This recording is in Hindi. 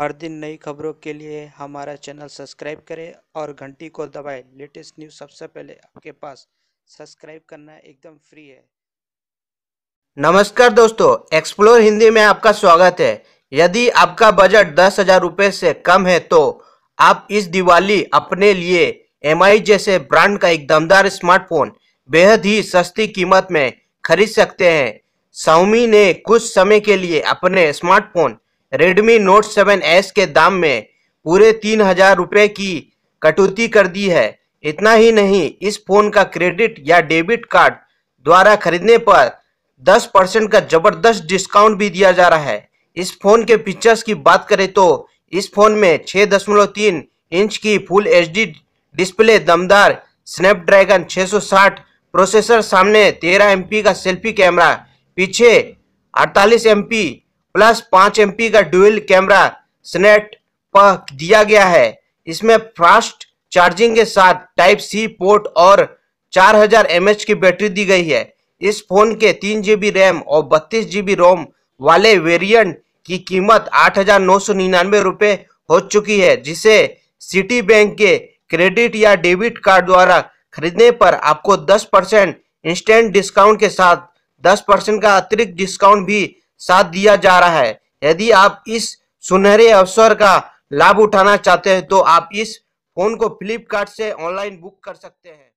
हर दिन नई खबरों के लिए हमारा चैनल सब्सक्राइब करें और घंटी को दबाएं लेटेस्ट न्यूज़ सबसे पहले आपके पास सब्सक्राइब करना एकदम फ्री है नमस्कार दोस्तों एक्सप्लोर हिंदी में आपका स्वागत है यदि आपका बजट दस हजार रुपये से कम है तो आप इस दिवाली अपने लिए एम जैसे ब्रांड का एक दमदार स्मार्टफोन बेहद ही सस्ती कीमत में खरीद सकते हैं साउमी ने कुछ समय के लिए अपने स्मार्टफोन रेडमी नोट 7s के दाम में पूरे तीन हजार रुपये की कटौती कर दी है इतना ही नहीं इस फोन का क्रेडिट या डेबिट कार्ड द्वारा खरीदने पर 10 परसेंट का जबरदस्त डिस्काउंट भी दिया जा रहा है इस फोन के पिक्चर्स की बात करें तो इस फोन में 6.3 इंच की फुल एचडी डिस्प्ले दमदार स्नैपड्रैगन 660 प्रोसेसर सामने 13 एमपी का सेल्फी कैमरा पीछे 48 एमपी प्लस पांच एम का डुअल कैमरा स्नेट पर दिया गया है इसमें फास्ट चार्जिंग के साथ टाइप सी पोर्ट और 4000 हजार की बैटरी दी गई है इस फोन के तीन जीबी रैम और बत्तीस जीबी रोम वाले वेरिएंट की कीमत आठ रुपए हो चुकी है जिसे सिटी बैंक के क्रेडिट या डेबिट कार्ड द्वारा खरीदने पर आपको 10 परसेंट इंस्टेंट डिस्काउंट के साथ 10 परसेंट का अतिरिक्त डिस्काउंट भी साथ दिया जा रहा है यदि आप इस सुनहरे अवसर का लाभ उठाना चाहते हैं तो आप इस फोन को फ्लिपकार्ट से ऑनलाइन बुक कर सकते हैं